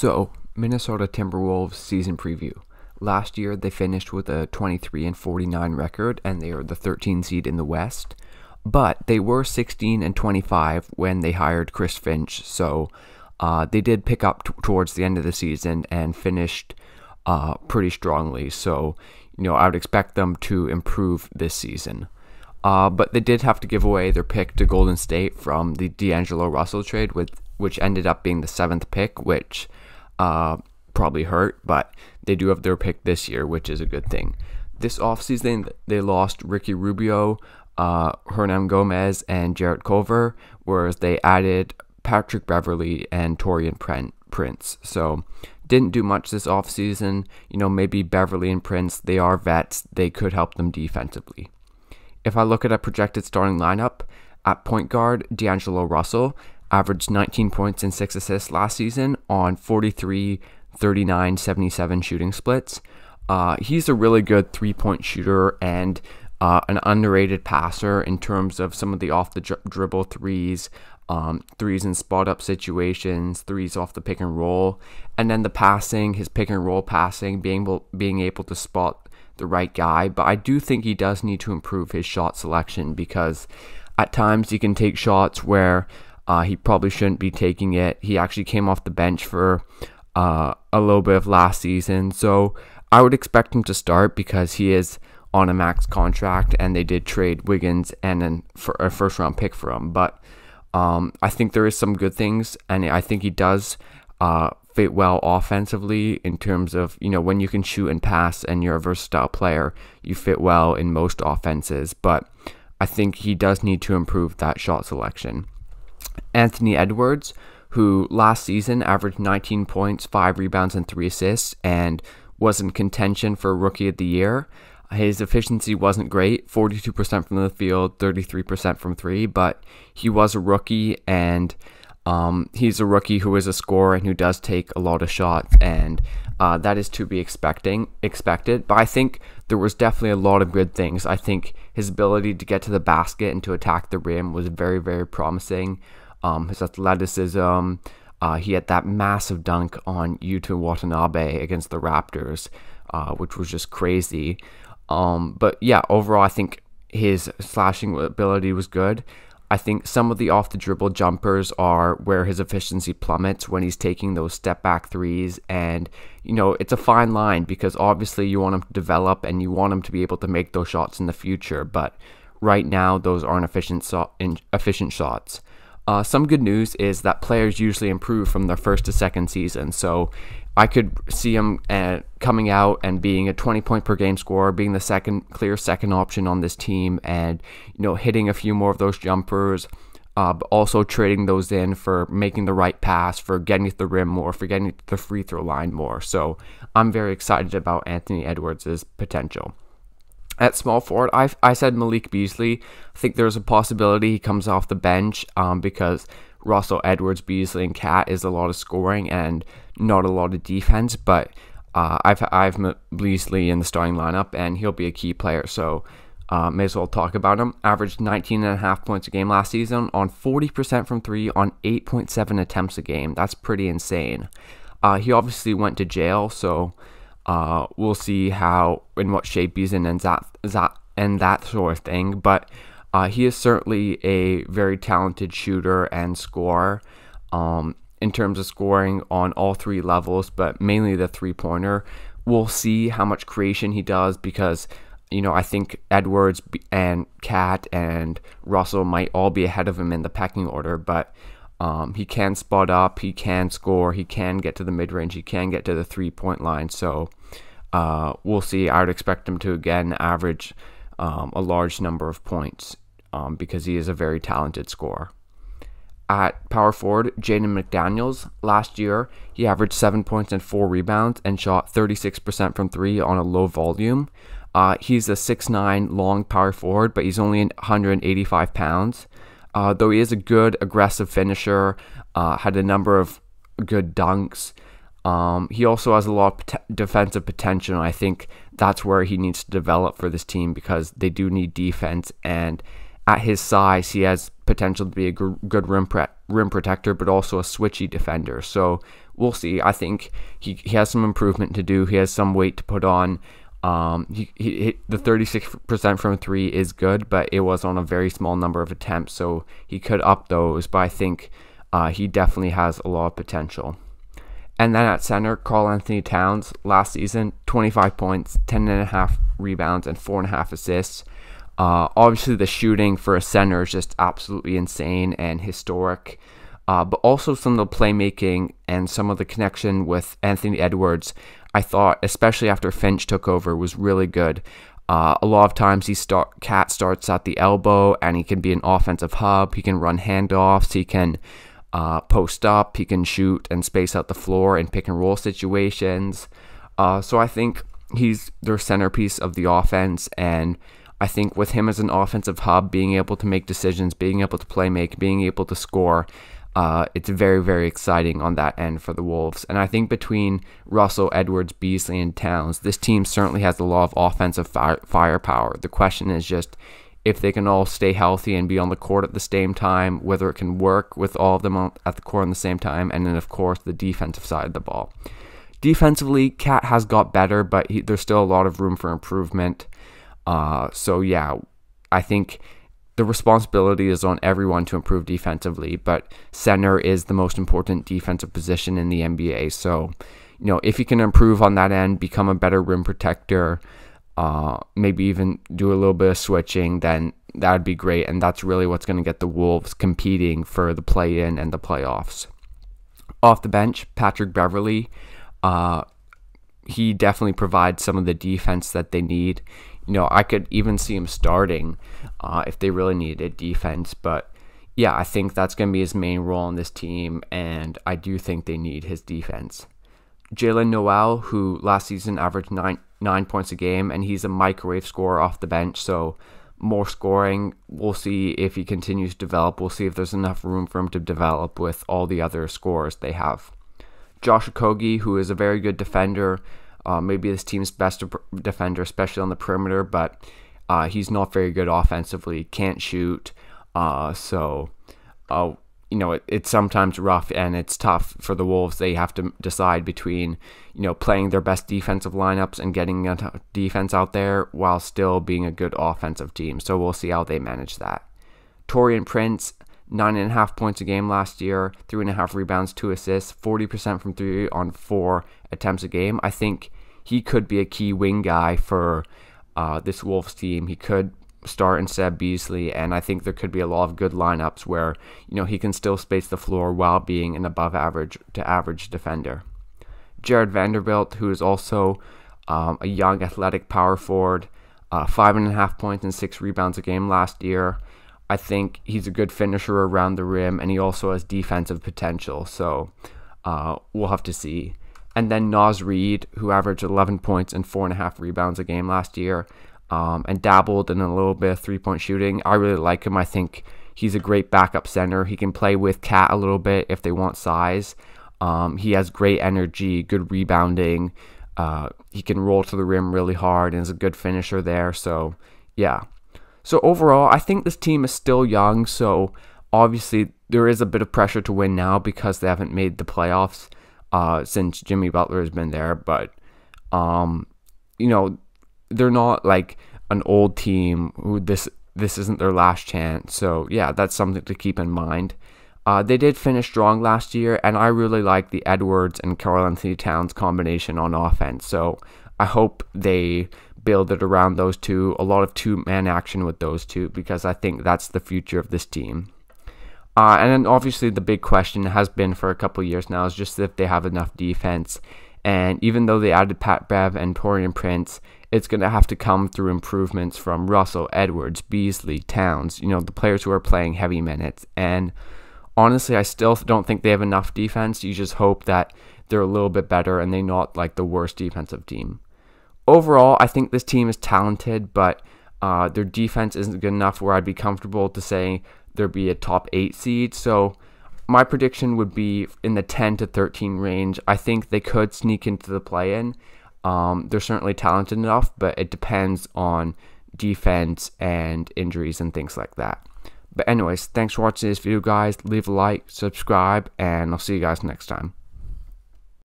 So, Minnesota Timberwolves season preview. Last year, they finished with a 23 and 49 record, and they are the 13 seed in the West. But they were 16 and 25 when they hired Chris Finch, so uh, they did pick up towards the end of the season and finished uh, pretty strongly. So, you know, I would expect them to improve this season. Uh, but they did have to give away their pick to Golden State from the D'Angelo Russell trade, with which ended up being the seventh pick, which uh, probably hurt, but they do have their pick this year, which is a good thing. This offseason, they lost Ricky Rubio, uh, Hernan Gomez, and Jarrett Culver, whereas they added Patrick Beverly and Torian Prince. So didn't do much this offseason. You know, maybe Beverly and Prince, they are vets. They could help them defensively. If I look at a projected starting lineup, at point guard, D'Angelo Russell averaged 19 points and 6 assists last season on 43, 39, 77 shooting splits. Uh, he's a really good three point shooter and uh, an underrated passer in terms of some of the off the dribble threes, um, threes in spot up situations, threes off the pick and roll, and then the passing, his pick and roll passing, being able, being able to spot the right guy. But I do think he does need to improve his shot selection because at times he can take shots where uh, he probably shouldn't be taking it. He actually came off the bench for uh, a little bit of last season. So I would expect him to start because he is on a max contract and they did trade Wiggins and then for a first round pick for him. But um, I think there is some good things and I think he does uh, fit well offensively in terms of, you know, when you can shoot and pass and you're a versatile player, you fit well in most offenses. But I think he does need to improve that shot selection. Anthony Edwards, who last season averaged 19 points, 5 rebounds, and 3 assists, and was in contention for Rookie of the Year. His efficiency wasn't great 42% from the field, 33% from 3, but he was a rookie and um, he's a rookie who is a scorer and who does take a lot of shots, and uh, that is to be expecting expected. But I think there was definitely a lot of good things. I think his ability to get to the basket and to attack the rim was very, very promising um, his athleticism. Uh, he had that massive dunk on Yuta Watanabe against the Raptors, uh, which was just crazy. Um, but yeah, overall, I think his slashing ability was good. I think some of the off the dribble jumpers are where his efficiency plummets when he's taking those step back threes. And, you know, it's a fine line because obviously you want him to develop and you want him to be able to make those shots in the future. But right now, those aren't efficient, so efficient shots. Uh, some good news is that players usually improve from their first to second season. So I could see him uh, coming out and being a 20 point per game scorer, being the second clear second option on this team, and you know hitting a few more of those jumpers. Uh, but also trading those in for making the right pass, for getting to the rim more, for getting to the free throw line more. So I'm very excited about Anthony Edwards' potential at small forward. I I said Malik Beasley. I think there's a possibility he comes off the bench um, because Russell Edwards, Beasley, and Cat is a lot of scoring and not a lot of defense. But uh, I've I've Beasley in the starting lineup, and he'll be a key player. So. Uh, may as well talk about him. Averaged 19 and a half points a game last season on 40% from three on 8.7 attempts a game. That's pretty insane. Uh, he obviously went to jail, so uh, we'll see how in what shape he's in and that, that and that sort of thing. But uh, he is certainly a very talented shooter and scorer um, in terms of scoring on all three levels, but mainly the three pointer. We'll see how much creation he does because you know, I think Edwards and Cat and Russell might all be ahead of him in the pecking order, but um, he can spot up, he can score, he can get to the mid range, he can get to the three point line. So uh, we'll see. I would expect him to again average um, a large number of points um, because he is a very talented scorer. At power forward, Jaden McDaniels, last year he averaged 7 points and 4 rebounds and shot 36% from 3 on a low volume. Uh, he's a 6'9 long power forward, but he's only 185 pounds. Uh, though he is a good aggressive finisher, uh, had a number of good dunks. Um, he also has a lot of pot- defensive potential. I think that's where he needs to develop for this team because they do need defense. And at his size, he has potential to be a good rim, pre- rim protector, but also a switchy defender. So we'll see. I think he, he has some improvement to do. He has some weight to put on. Um, he, he, the 36% from three is good, but it was on a very small number of attempts, so he could up those. But I think uh, he definitely has a lot of potential. And then at center, Carl Anthony Towns last season, 25 points, 10 and a half rebounds, and four and a half assists. Uh, obviously, the shooting for a center is just absolutely insane and historic. Uh, but also some of the playmaking and some of the connection with Anthony Edwards, I thought, especially after Finch took over, was really good. Uh, a lot of times he start cat starts at the elbow and he can be an offensive hub. He can run handoffs. He can uh, post up, he can shoot and space out the floor in pick and roll situations. Uh, so I think he's their centerpiece of the offense, and I think with him as an offensive hub, being able to make decisions, being able to play make, being able to score, uh, it's very, very exciting on that end for the Wolves. And I think between Russell, Edwards, Beasley, and Towns, this team certainly has a lot of offensive fire- firepower. The question is just if they can all stay healthy and be on the court at the same time, whether it can work with all of them at the court at the same time, and then, of course, the defensive side of the ball. Defensively, Cat has got better, but he, there's still a lot of room for improvement. Uh, so, yeah, I think the responsibility is on everyone to improve defensively, but center is the most important defensive position in the NBA. So, you know, if you can improve on that end, become a better rim protector, uh, maybe even do a little bit of switching, then that would be great. And that's really what's going to get the Wolves competing for the play in and the playoffs. Off the bench, Patrick Beverly, uh, he definitely provides some of the defense that they need. You know, I could even see him starting uh, if they really needed defense. But yeah, I think that's going to be his main role on this team. And I do think they need his defense. Jalen Noel, who last season averaged nine, nine points a game, and he's a microwave scorer off the bench. So more scoring. We'll see if he continues to develop. We'll see if there's enough room for him to develop with all the other scores they have. Josh Kogi, who is a very good defender, uh, maybe this team's best defender, especially on the perimeter, but uh, he's not very good offensively, can't shoot. Uh, so uh, you know, it, it's sometimes rough and it's tough for the Wolves. They have to decide between, you know, playing their best defensive lineups and getting a defense out there while still being a good offensive team. So we'll see how they manage that. Torian Prince, nine and a half points a game last year, three and a half rebounds, two assists, 40% from three on four attempts a game. I think he could be a key wing guy for uh, this Wolves team. He could Star and Seb Beasley, and I think there could be a lot of good lineups where you know he can still space the floor while being an above average to average defender. Jared Vanderbilt, who is also um, a young athletic power forward, uh, five and a half points and six rebounds a game last year. I think he's a good finisher around the rim, and he also has defensive potential. So uh, we'll have to see. And then Nas Reed, who averaged 11 points and four and a half rebounds a game last year um, and dabbled in a little bit of three point shooting. I really like him. I think he's a great backup center. He can play with Cat a little bit if they want size. Um, he has great energy, good rebounding. Uh, he can roll to the rim really hard and is a good finisher there. So, yeah. So, overall, I think this team is still young. So, obviously, there is a bit of pressure to win now because they haven't made the playoffs uh, since Jimmy Butler has been there. But, um, you know, they're not like an old team who this this isn't their last chance. So yeah, that's something to keep in mind. Uh, they did finish strong last year, and I really like the Edwards and Carl Anthony Towns combination on offense. So I hope they build it around those two, a lot of two man action with those two, because I think that's the future of this team. Uh, and then obviously the big question has been for a couple years now is just if they have enough defense. And even though they added Pat Bev and Torian Prince, it's going to have to come through improvements from Russell, Edwards, Beasley, Towns, you know, the players who are playing heavy minutes. And honestly, I still don't think they have enough defense. You just hope that they're a little bit better and they're not like the worst defensive team. Overall, I think this team is talented, but uh, their defense isn't good enough where I'd be comfortable to say there'd be a top eight seed. So my prediction would be in the 10 to 13 range. I think they could sneak into the play in. Um, they're certainly talented enough, but it depends on defense and injuries and things like that. But, anyways, thanks for watching this video, guys. Leave a like, subscribe, and I'll see you guys next time.